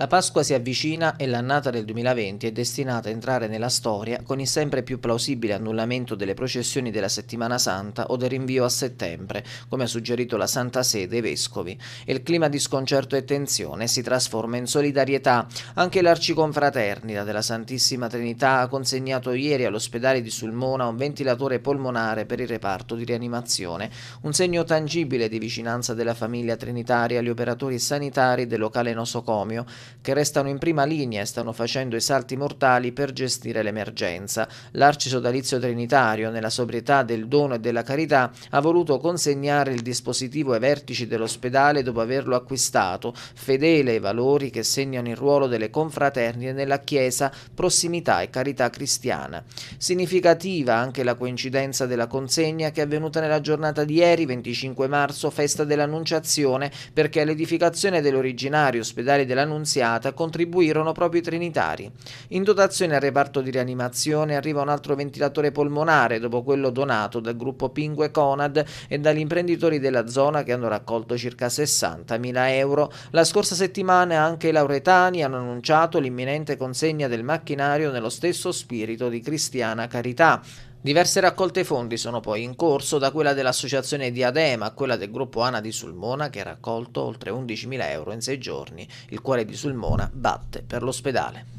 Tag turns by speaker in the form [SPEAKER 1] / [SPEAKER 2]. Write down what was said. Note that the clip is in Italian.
[SPEAKER 1] La Pasqua si avvicina e l'annata del 2020 è destinata a entrare nella storia con il sempre più plausibile annullamento delle processioni della settimana santa o del rinvio a settembre, come ha suggerito la Santa Sede ai Vescovi. il clima di sconcerto e tensione si trasforma in solidarietà. Anche l'Arciconfraternita della Santissima Trinità ha consegnato ieri all'ospedale di Sulmona un ventilatore polmonare per il reparto di rianimazione, un segno tangibile di vicinanza della famiglia trinitaria agli operatori sanitari del locale nosocomio che restano in prima linea e stanno facendo i salti mortali per gestire l'emergenza. L'arcisodalizio trinitario, nella sobrietà del dono e della carità, ha voluto consegnare il dispositivo ai vertici dell'ospedale dopo averlo acquistato, fedele ai valori che segnano il ruolo delle confraternie nella Chiesa, prossimità e carità cristiana. Significativa anche la coincidenza della consegna che è avvenuta nella giornata di ieri, 25 marzo, festa dell'Annunciazione, perché all'edificazione dell'originario ospedale dell'Annunziazione iniziata contribuirono proprio i trinitari. In dotazione al reparto di rianimazione arriva un altro ventilatore polmonare dopo quello donato dal gruppo Pingue Conad e dagli imprenditori della zona che hanno raccolto circa 60.000 euro. La scorsa settimana anche i lauretani hanno annunciato l'imminente consegna del macchinario nello stesso spirito di cristiana carità. Diverse raccolte fondi sono poi in corso, da quella dell'associazione Diadema a quella del gruppo Ana di Sulmona che ha raccolto oltre 11.000 euro in sei giorni. Il cuore di Sulmona batte per l'ospedale.